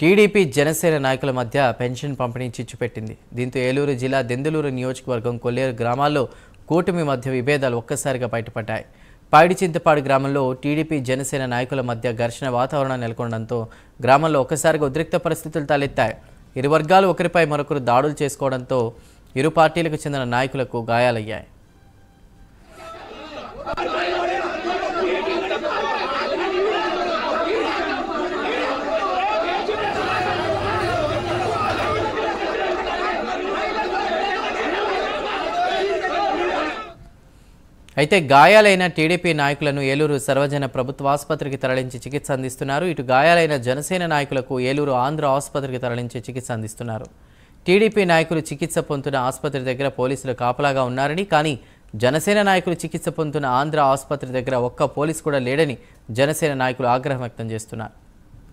TDP Janasena నాయకుల మధ్య pension పంపిణీ చిచ్చుపెట్టింది దీంతో ఏలూరు జిల్లా దెందులూరు నియోజకవర్గం కొల్లేరు గ్రామాల్లో కూటమి మధ్య విభేదాలు ఒక్కసారిగా బయటపడ్డాయి పాడిచింతపాడు గ్రామంలో టీడీపీ జనసేన నాయకుల మధ్య ఘర్షణ వాతావరణం నెలకొనడంతో గ్రామంలో ఒక్కసారిగా ఉద్రిక్త పరిస్థితులు తలెత్తాయి ఇరు వర్గాలు ఒకరిపై మరొకరు దాడులు చేసుకోవడంతో ఇరు పార్టీలకు చెందిన నాయకులకు గాయాలయ్యాయి అయితే గాయాలైన టీడీపీ నాయకులను ఏలూరు సర్వజన ప్రభుత్వ ఆసుపత్రికి తరలించి చికిత్స అందిస్తున్నారు ఇటు గాయాలైన జనసేన నాయకులకు ఏలూరు ఆంధ్ర ఆసుపత్రికి తరలించి చికిత్స అందిస్తున్నారు టీడీపీ నాయకులు చికిత్స పొందుతున్న ఆసుపత్రి దగ్గర పోలీసులు కాపలాగా ఉన్నారని కానీ జనసేన నాయకులు చికిత్స పొందుతున్న ఆంధ్ర ఆసుపత్రి దగ్గర ఒక్క పోలీసు కూడా లేడని జనసేన నాయకులు ఆగ్రహం వ్యక్తం చేస్తున్నారు